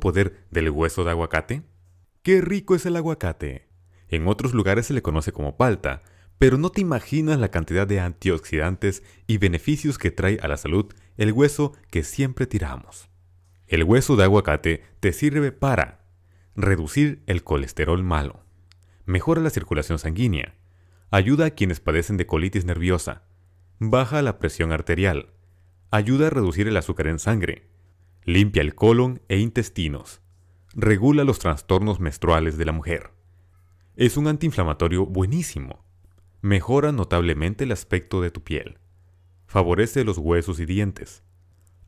poder del hueso de aguacate? ¡Qué rico es el aguacate! En otros lugares se le conoce como palta, pero no te imaginas la cantidad de antioxidantes y beneficios que trae a la salud el hueso que siempre tiramos. El hueso de aguacate te sirve para reducir el colesterol malo, mejora la circulación sanguínea, ayuda a quienes padecen de colitis nerviosa, baja la presión arterial, ayuda a reducir el azúcar en sangre, limpia el colon e intestinos, regula los trastornos menstruales de la mujer. Es un antiinflamatorio buenísimo. Mejora notablemente el aspecto de tu piel. Favorece los huesos y dientes.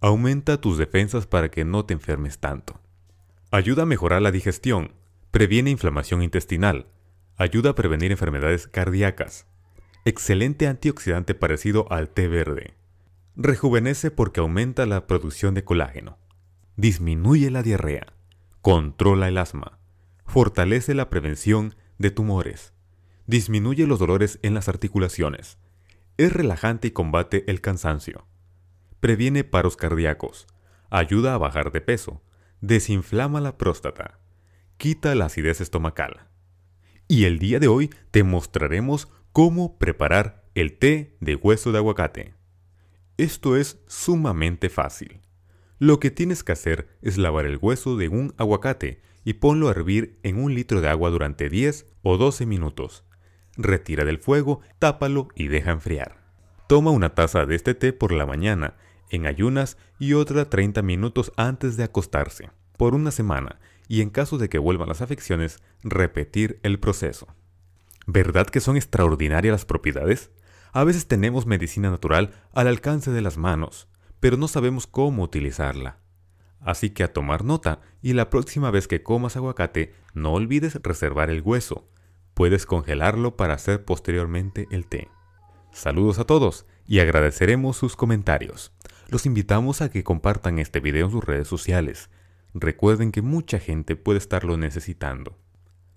Aumenta tus defensas para que no te enfermes tanto. Ayuda a mejorar la digestión. Previene inflamación intestinal. Ayuda a prevenir enfermedades cardíacas. Excelente antioxidante parecido al té verde. Rejuvenece porque aumenta la producción de colágeno disminuye la diarrea, controla el asma, fortalece la prevención de tumores, disminuye los dolores en las articulaciones, es relajante y combate el cansancio, previene paros cardíacos, ayuda a bajar de peso, desinflama la próstata, quita la acidez estomacal. Y el día de hoy te mostraremos cómo preparar el té de hueso de aguacate. Esto es sumamente fácil. Lo que tienes que hacer es lavar el hueso de un aguacate y ponlo a hervir en un litro de agua durante 10 o 12 minutos. Retira del fuego, tápalo y deja enfriar. Toma una taza de este té por la mañana, en ayunas y otra 30 minutos antes de acostarse, por una semana, y en caso de que vuelvan las afecciones, repetir el proceso. ¿Verdad que son extraordinarias las propiedades? A veces tenemos medicina natural al alcance de las manos pero no sabemos cómo utilizarla. Así que a tomar nota y la próxima vez que comas aguacate no olvides reservar el hueso. Puedes congelarlo para hacer posteriormente el té. Saludos a todos y agradeceremos sus comentarios. Los invitamos a que compartan este video en sus redes sociales. Recuerden que mucha gente puede estarlo necesitando.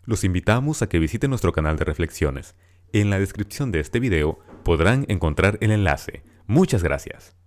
Los invitamos a que visiten nuestro canal de reflexiones. En la descripción de este video podrán encontrar el enlace. Muchas gracias.